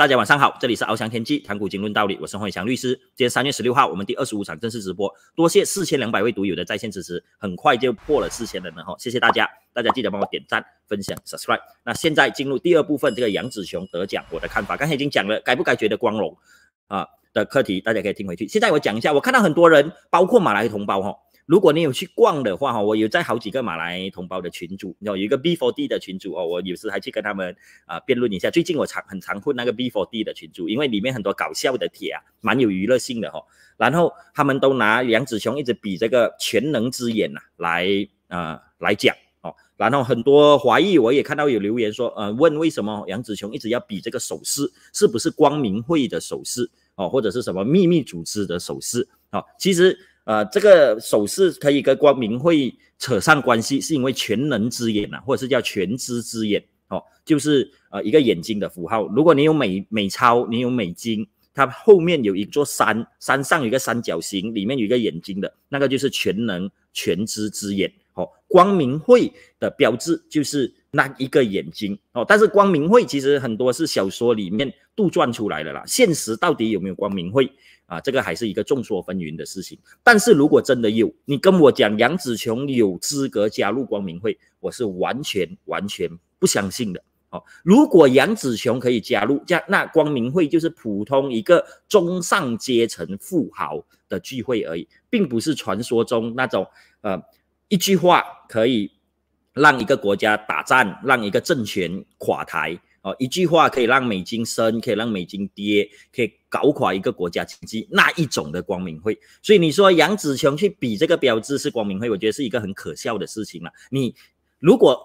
大家晚上好，这里是翱翔天际谈古今论道理，我是黄伟翔律师。今天三月十六号，我们第二十五场正式直播，多谢四千两百位独有的在线支持，很快就破了四千人了哈，谢谢大家。大家记得帮我点赞、分享、subscribe。那现在进入第二部分，这个杨子雄得奖，我的看法，刚才已经讲了该不该觉得光荣啊的课题，大家可以听回去。现在我讲一下，我看到很多人，包括马来同胞哈。如果你有去逛的话，哈，我有在好几个马来同胞的群组，有一个 b for d 的群组哦，我有时还去跟他们啊辩论一下。最近我常很常混那个 b for d 的群组，因为里面很多搞笑的帖啊，蛮有娱乐性的哈。然后他们都拿杨子雄一直比这个全能之眼呐来啊来讲哦。然后很多华裔我也看到有留言说，呃，问为什么杨子雄一直要比这个手势，是不是光明会的手势哦，或者是什么秘密组织的手势哦？其实。呃，这个手势可以跟光明会扯上关系，是因为全能之眼呐，或者是叫全知之眼哦，就是呃一个眼睛的符号。如果你有美美钞，你有美金，它后面有一座山，山上有一个三角形，里面有一个眼睛的那个就是全能全知之眼哦，光明会的标志就是。那一个眼睛哦，但是光明会其实很多是小说里面杜撰出来的啦，现实到底有没有光明会啊？这个还是一个众说纷纭的事情。但是如果真的有，你跟我讲杨子琼有资格加入光明会，我是完全完全不相信的哦。如果杨子琼可以加入，加那光明会就是普通一个中上阶层富豪的聚会而已，并不是传说中那种呃一句话可以。让一个国家打战，让一个政权垮台，哦，一句话可以让美金升，可以让美金跌，可以搞垮一个国家经济，那一种的光明会。所以你说杨子琼去比这个标志是光明会，我觉得是一个很可笑的事情了。你如果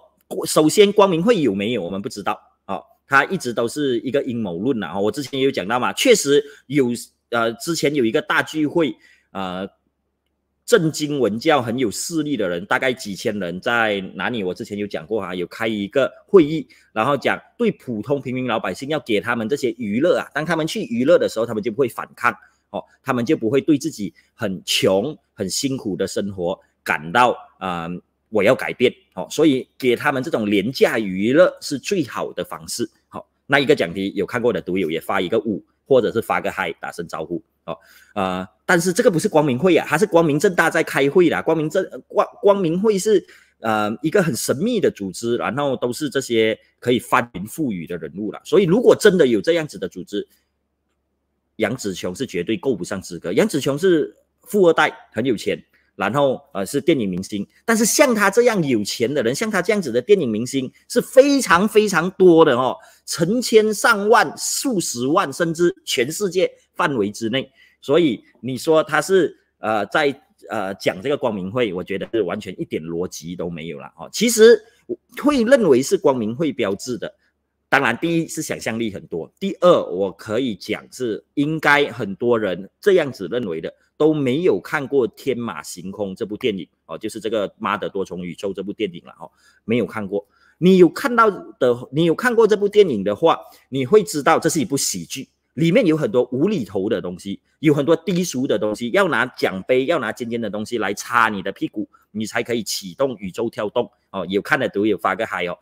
首先光明会有没有，我们不知道哦。它一直都是一个阴谋论呐。我之前也有讲到嘛，确实有呃，之前有一个大聚会啊。正经文教很有势力的人，大概几千人在哪里？我之前有讲过哈，有开一个会议，然后讲对普通平民老百姓要给他们这些娱乐啊，当他们去娱乐的时候，他们就不会反抗哦，他们就不会对自己很穷很辛苦的生活感到啊，我要改变哦，所以给他们这种廉价娱乐是最好的方式。好，那一个讲题有看过的读友也发一个五，或者是发个嗨，打声招呼。哦，呃，但是这个不是光明会啊，他是光明正大在开会啦。光明正光，光明会是呃一个很神秘的组织然后都是这些可以翻云覆雨的人物了。所以如果真的有这样子的组织，杨子琼是绝对够不上资格。杨子琼是富二代，很有钱，然后呃是电影明星。但是像他这样有钱的人，像他这样子的电影明星是非常非常多的哦，成千上万、数十万，甚至全世界。范围之内，所以你说他是呃在呃讲这个光明会，我觉得是完全一点逻辑都没有了哦。其实会认为是光明会标志的，当然第一是想象力很多，第二我可以讲是应该很多人这样子认为的，都没有看过《天马行空》这部电影哦，就是这个妈的多重宇宙这部电影了哦，没有看过。你有看到的，你有看过这部电影的话，你会知道这是一部喜剧。里面有很多无厘头的东西，有很多低俗的东西，要拿奖杯，要拿尖尖的东西来擦你的屁股，你才可以启动宇宙跳动。哦，有看的都有发个嗨哦！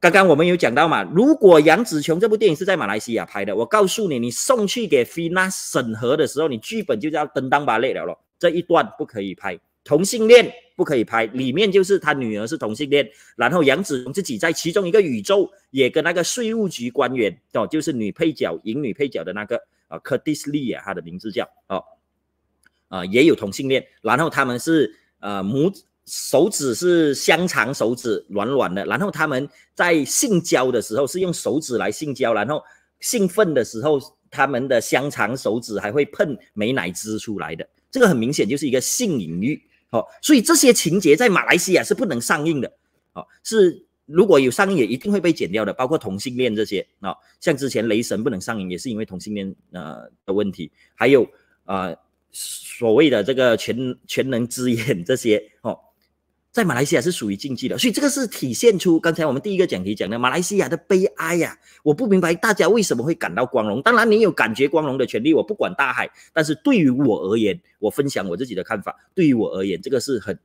刚刚我们有讲到嘛，如果杨紫琼这部电影是在马来西亚拍的，我告诉你，你送去给菲娜审核的时候，你剧本就叫登当巴累了咯，这一段不可以拍。同性恋不可以拍，里面就是他女儿是同性恋，然后杨紫自己在其中一个宇宙也跟那个税务局官员哦，就是女配角、银女配角的那个啊，Curtis Lee 啊，她的名字叫哦，啊也有同性恋，然后他们是呃拇手指是香肠手指软软的，然后他们在性交的时候是用手指来性交，然后兴奋的时候他们的香肠手指还会喷美奶汁出来的，这个很明显就是一个性隐喻。哦，所以这些情节在马来西亚是不能上映的，哦，是如果有上映也一定会被剪掉的，包括同性恋这些，哦，像之前雷神不能上映也是因为同性恋啊的问题，还有啊所谓的这个全全能之眼这些，哦。在马来西亚是属于禁忌的，所以这个是体现出刚才我们第一个讲题讲的马来西亚的悲哀呀。我不明白大家为什么会感到光荣，当然你有感觉光荣的权利，我不管大海，但是对于我而言，我分享我自己的看法，对于我而言，这个是很。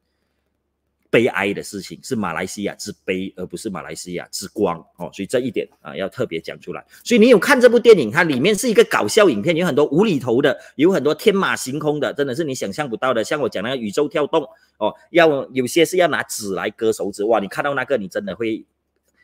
悲哀的事情是马来西亚之悲，而不是马来西亚之光哦，所以这一点啊要特别讲出来。所以你有看这部电影，它里面是一个搞笑影片，有很多无厘头的，有很多天马行空的，真的是你想象不到的。像我讲那个宇宙跳动哦，要有些是要拿纸来割手指，哇，你看到那个你真的会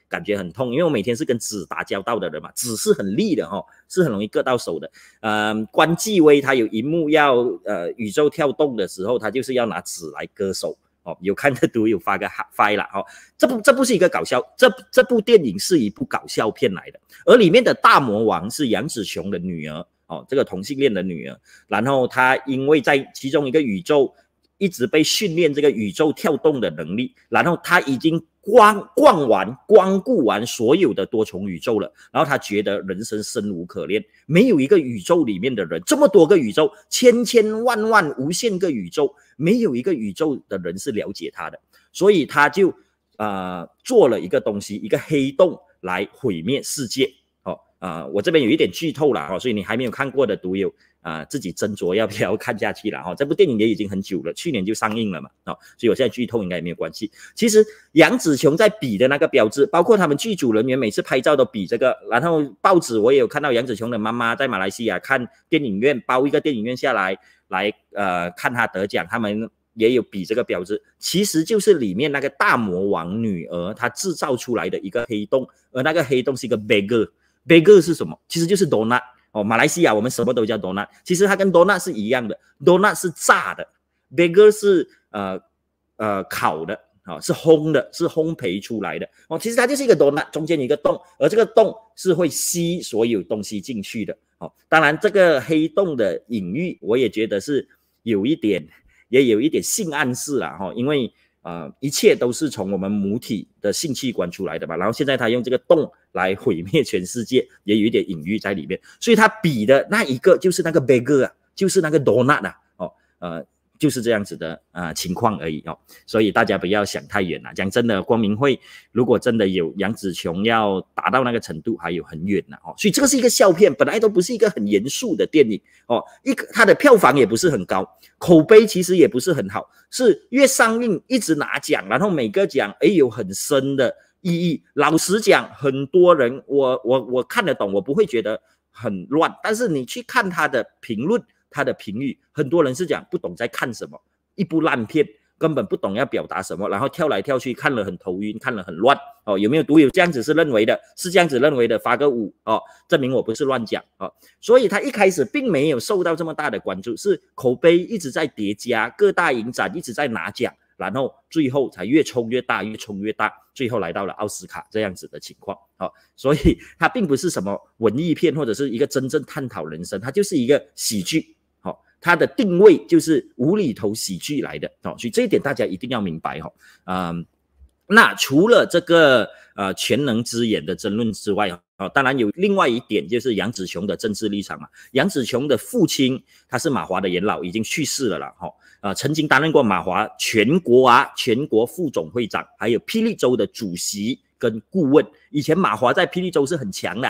感觉很痛，因为我每天是跟纸打交道的人嘛，纸是很利的哦，是很容易割到手的。嗯，关继威他有一幕要呃宇宙跳动的时候，他就是要拿纸来割手。哦，有看的都 有发个哈飞了哦。这部这不是一个搞笑，这这部电影是一部搞笑片来的。而里面的大魔王是杨子琼的女儿哦，这个同性恋的女儿。然后她因为在其中一个宇宙一直被训练这个宇宙跳动的能力，然后她已经光逛完、光顾完所有的多重宇宙了。然后她觉得人生生无可恋，没有一个宇宙里面的人，这么多个宇宙，千千万万无限个宇宙。没有一个宇宙的人是了解他的，所以他就，呃，做了一个东西，一个黑洞来毁灭世界。哦啊，我这边有一点剧透了啊，所以你还没有看过的读友。啊，自己斟酌要不要看下去了哈。这部电影也已经很久了，去年就上映了嘛啊，所以我现在剧透应该也没有关系。其实杨紫琼在比的那个标志，包括他们剧组人员每次拍照都比这个，然后报纸我也有看到杨紫琼的妈妈在马来西亚看电影院包一个电影院下来来呃看她得奖，他们也有比这个标志，其实就是里面那个大魔王女儿她制造出来的一个黑洞，而那个黑洞是一个 b e g g e r b e g g e r 是什么？其实就是 donut。哦，马来西亚我们什么都叫多纳，其实它跟多纳是一样的。多纳是炸的，bagel 是呃呃烤的，哦是烘的，是烘焙出来的。哦，其实它就是一个多纳，中间一个洞，而这个洞是会吸所有东西进去的。哦，当然这个黑洞的隐喻，我也觉得是有一点，也有一点性暗示了哈，因为。啊，一切都是从我们母体的性器官出来的吧，然后现在他用这个洞来毁灭全世界，也有一点隐喻在里面，所以他比的那一个就是那个 Big g r 啊，就是那个 d o n u t 啊，哦，呃。就是这样子的呃情况而已哦，所以大家不要想太远了。讲真的，光明会如果真的有杨紫琼要达到那个程度，还有很远呢哦。所以这个是一个笑片，本来都不是一个很严肃的电影哦。一个它的票房也不是很高，口碑其实也不是很好。是越上映一直拿奖，然后每个奖哎有很深的意义。老实讲，很多人我我我看得懂，我不会觉得很乱。但是你去看他的评论。它的评语，很多人是讲不懂在看什么，一部烂片，根本不懂要表达什么，然后跳来跳去，看了很头晕，看了很乱。哦，有没有独有这样子是认为的？是这样子认为的？发个五哦，证明我不是乱讲哦。所以他一开始并没有受到这么大的关注，是口碑一直在叠加，各大影展一直在拿奖，然后最后才越冲越大，越冲越大，最后来到了奥斯卡这样子的情况哦。所以它并不是什么文艺片或者是一个真正探讨人生，它就是一个喜剧。它的定位就是无厘头喜剧来的，哦，所以这一点大家一定要明白哈，嗯，那除了这个呃全能之眼的争论之外，哦，当然有另外一点就是杨子琼的政治立场嘛。杨子琼的父亲他是马华的元老，已经去世了啦哈，呃，曾经担任过马华全国啊全国副总会长，还有霹雳州的主席跟顾问。以前马华在霹雳州是很强的，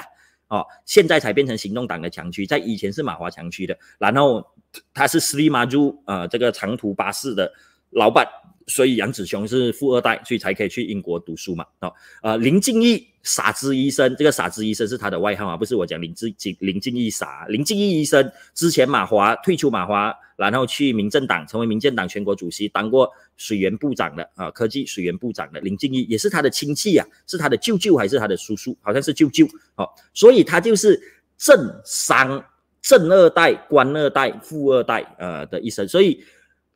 哦，现在才变成行动党的强区，在以前是马华强区的，然后。他是 Slimaju 啊，这个长途巴士的老板，所以杨子雄是富二代，所以才可以去英国读书嘛。好，啊林进义傻子医生，这个傻子医生是他的外号啊，不是我讲林志进林进义傻，林进义医生之前马华退出马华，然后去民政党，成为民政党全国主席，当过水源部长的啊，科技水源部长的林进义也是他的亲戚啊，是他的舅舅还是他的叔叔？好像是舅舅。哦，所以他就是政商。正二代、官二代、富二代，呃的一生，所以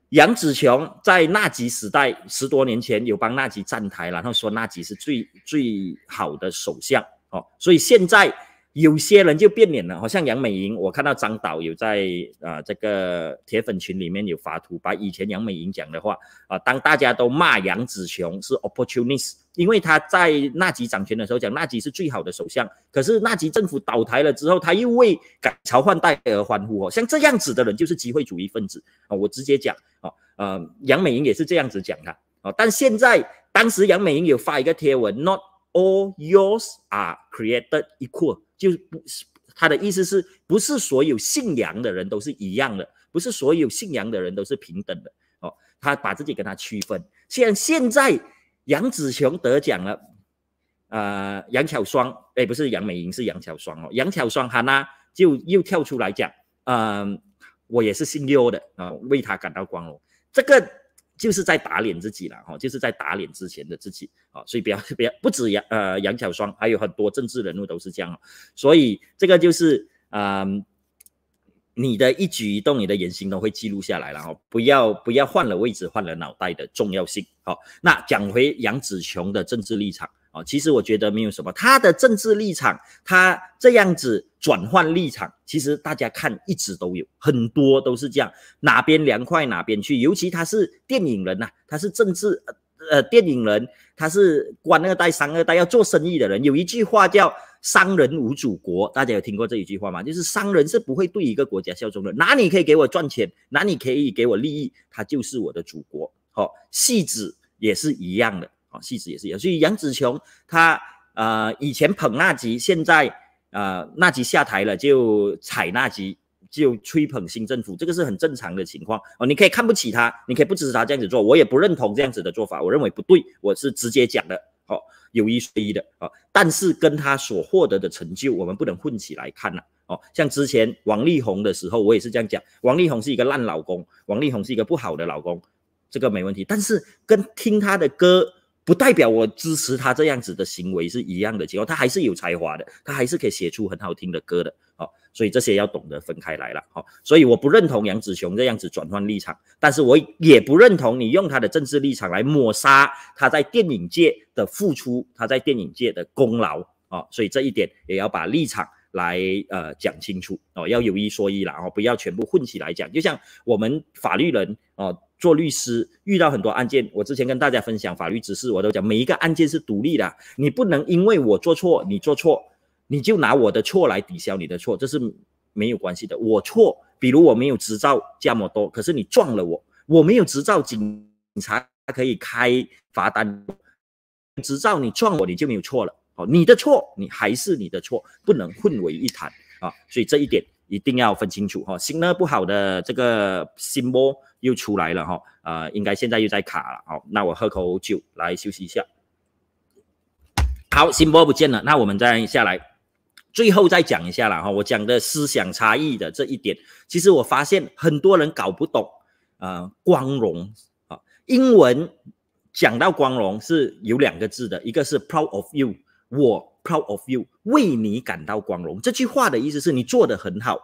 杨子琼在纳吉时代十多年前有帮纳吉站台，然后说纳吉是最最好的首相哦，所以现在。有些人就变脸了，好像杨美莹。我看到张导有在啊，这个铁粉群里面有发图，把以前杨美莹讲的话啊，当大家都骂杨紫琼是 o p p o r t u n i s t 因为他在纳吉掌权的时候讲纳吉是最好的首相，可是纳吉政府倒台了之后，他又为改朝换代而欢呼哦。像这样子的人就是机会主义分子啊！我直接讲啊，呃，杨美莹也是这样子讲的啊，但现在当时杨美莹有发一个贴文，not。All yours are created equal，就不是他的意思是不是所有姓杨的人都是一样的？不是所有姓杨的人都是平等的哦。他把自己跟他区分。像现在杨紫琼得奖了，呃，杨巧双，哎，不是杨美莹，是杨巧双哦。杨巧双她呢就又跳出来讲，嗯，我也是姓刘的啊，为他感到光荣。这个。就是在打脸自己了哈，就是在打脸之前的自己啊，所以不要不要，不止杨呃杨小霜，还有很多政治人物都是这样，所以这个就是啊，你的一举一动，你的言行都会记录下来了哈，不要不要换了位置换了脑袋的重要性，好，那讲回杨子琼的政治立场。其实我觉得没有什么，他的政治立场，他这样子转换立场，其实大家看一直都有很多都是这样，哪边凉快哪边去。尤其他是电影人呐，他是政治呃电影人，他是官二代、商二代，要做生意的。人。有一句话叫“商人无祖国”，大家有听过这一句话吗？就是商人是不会对一个国家效忠的，哪里可以给我赚钱，哪里可以给我利益，他就是我的祖国。好，戏子也是一样的。哦，戏子也是一样，所以杨子琼她呃以前捧纳吉，现在呃纳吉下台了，就踩纳吉，就吹捧新政府，这个是很正常的情况哦。你可以看不起他，你可以不支持他这样子做，我也不认同这样子的做法，我认为不对，我是直接讲的哦，有一说一的哦。但是跟他所获得的成就，我们不能混起来看呐哦。像之前王力宏的时候，我也是这样讲，王力宏是一个烂老公，王力宏是一个不好的老公，这个没问题。但是跟听他的歌。不代表我支持他这样子的行为是一样的情况，他还是有才华的，他还是可以写出很好听的歌的，哦，所以这些要懂得分开来了，哦，所以我不认同杨子雄这样子转换立场，但是我也不认同你用他的政治立场来抹杀他在电影界的付出，他在电影界的功劳，哦，所以这一点也要把立场来呃讲清楚，哦，要有一说一了，哦，不要全部混起来讲，就像我们法律人，哦。做律师遇到很多案件，我之前跟大家分享法律知识，我都讲每一个案件是独立的，你不能因为我做错，你做错，你就拿我的错来抵消你的错，这是没有关系的。我错，比如我没有执照这么多，可是你撞了我，我没有执照，警察可以开罚单，执照你撞我你就没有错了，哦，你的错你还是你的错，不能混为一谈啊，所以这一点。一定要分清楚哈，心呢不好的这个心波又出来了哈，呃，应该现在又在卡了哦。那我喝口酒来休息一下。好，心波不见了，那我们再下来，最后再讲一下了哈。我讲的思想差异的这一点，其实我发现很多人搞不懂啊，光荣啊，英文讲到光荣是有两个字的，一个是 proud of you。我 proud of you，为你感到光荣。这句话的意思是你做的很好，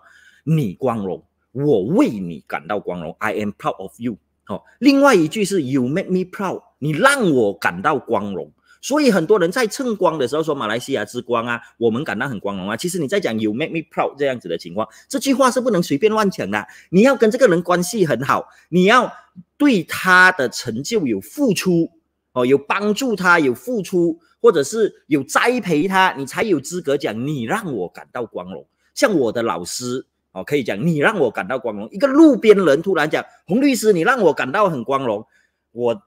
你光荣，我为你感到光荣。I am proud of you。哦，另外一句是 you make me proud，你让我感到光荣。所以很多人在蹭光的时候说马来西亚之光啊，我们感到很光荣啊。其实你在讲 you make me proud 这样子的情况，这句话是不能随便乱讲的。你要跟这个人关系很好，你要对他的成就有付出。哦，有帮助他，有付出，或者是有栽培他，你才有资格讲你让我感到光荣。像我的老师，哦，可以讲你让我感到光荣。一个路边人突然讲，洪律师，你让我感到很光荣。我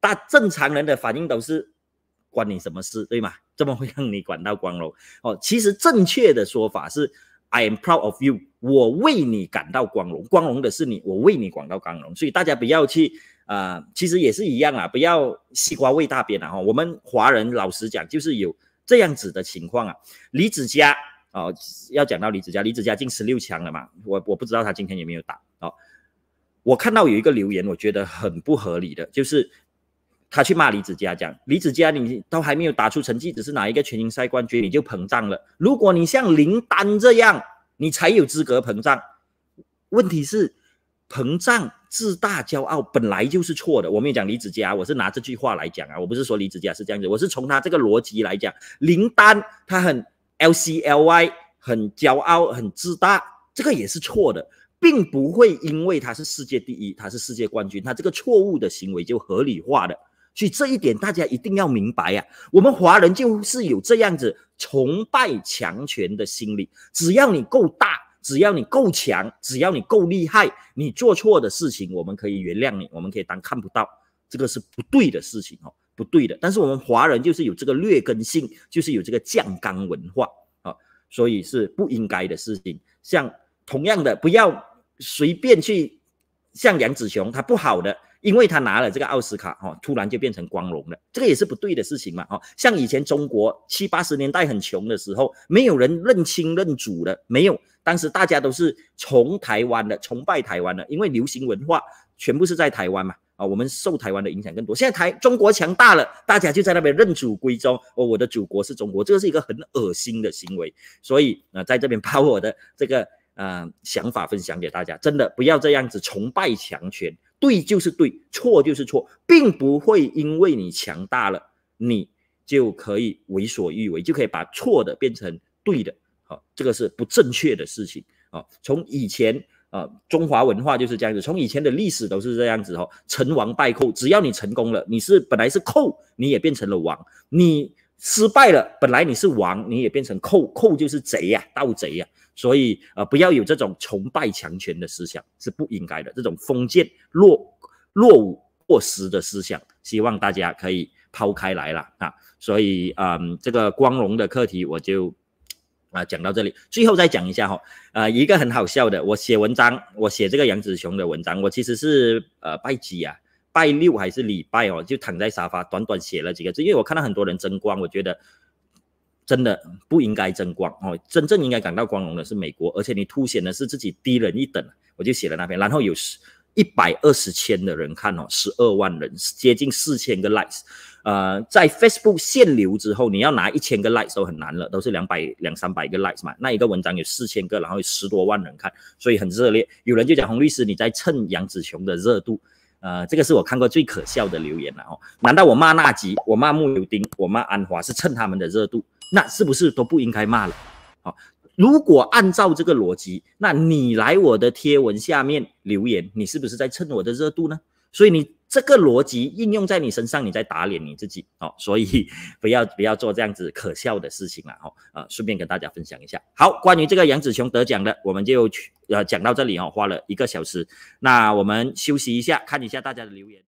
大正常人的反应都是关你什么事，对吗？怎么会让你感到光荣？哦，其实正确的说法是，I am proud of you，我为你感到光荣。光荣的是你，我为你感到光荣。所以大家不要去。啊，其实也是一样啊，不要西瓜味大便啊哈。我们华人老实讲，就是有这样子的情况啊。李子嘉啊，要讲到李子嘉，李子嘉进十六强了嘛？我我不知道他今天有没有打哦。我看到有一个留言，我觉得很不合理的，就是他去骂李子嘉，讲李子嘉你都还没有打出成绩，只是拿一个全英赛冠军你就膨胀了？如果你像林丹这样，你才有资格膨胀。问题是？膨胀、自大、骄傲，本来就是错的。我没有讲李子嘉，我是拿这句话来讲啊，我不是说李子嘉是这样子，我是从他这个逻辑来讲。林丹他很 L C L Y，很骄傲、很自大，这个也是错的，并不会因为他是世界第一，他是世界冠军，他这个错误的行为就合理化的，所以这一点大家一定要明白呀。我们华人就是有这样子崇拜强权的心理，只要你够大。只要你够强，只要你够厉害，你做错的事情，我们可以原谅你，我们可以当看不到，这个是不对的事情哦，不对的。但是我们华人就是有这个劣根性，就是有这个降刚文化啊，所以是不应该的事情。像同样的，不要随便去，像杨子雄，他不好的，因为他拿了这个奥斯卡哦，突然就变成光荣了，这个也是不对的事情嘛哦，像以前中国七八十年代很穷的时候，没有人认亲认祖的，没有。当时大家都是崇台湾的，崇拜台湾的，因为流行文化全部是在台湾嘛，啊，我们受台湾的影响更多。现在台中国强大了，大家就在那边认祖归宗。哦，我的祖国是中国，这个是一个很恶心的行为。所以啊，在这边把我的这个呃想法分享给大家，真的不要这样子崇拜强权，对就是对，错就是错，并不会因为你强大了，你就可以为所欲为，就可以把错的变成对的。这个是不正确的事情啊！从以前啊，中华文化就是这样子，从以前的历史都是这样子哦。成王败寇，只要你成功了，你是本来是寇，你也变成了王；你失败了，本来你是王，你也变成寇。寇就是贼呀，盗贼呀。所以啊，不要有这种崇拜强权的思想是不应该的。这种封建落落伍过时的思想，希望大家可以抛开来了啊。所以啊，这个光荣的课题我就。啊，讲到这里，最后再讲一下哈，呃，一个很好笑的，我写文章，我写这个杨子雄的文章，我其实是呃拜几啊，拜六还是礼拜哦，就躺在沙发，短短写了几个字，因为我看到很多人争光，我觉得真的不应该争光哦，真正应该感到光荣的是美国，而且你凸显的是自己低人一等，我就写了那篇，然后有十一百二十千的人看哦，十二万人，接近四千个 likes。呃，在 Facebook 限流之后，你要拿一千个 likes 都很难了，都是两百、两三百个 likes 嘛。那一个文章有四千个，然后有十多万人看，所以很热烈。有人就讲，洪律师你在蹭杨子琼的热度。呃，这个是我看过最可笑的留言了哦。难道我骂纳吉，我骂穆尤丁，我骂安华是蹭他们的热度？那是不是都不应该骂了？好，如果按照这个逻辑，那你来我的贴文下面留言，你是不是在蹭我的热度呢？所以你。这个逻辑应用在你身上，你在打脸你自己哦，所以 不要不要做这样子可笑的事情了哦。呃，顺便跟大家分享一下。好，关于这个杨紫琼得奖的，我们就呃讲到这里哦，花了一个小时。那我们休息一下，看一下大家的留言。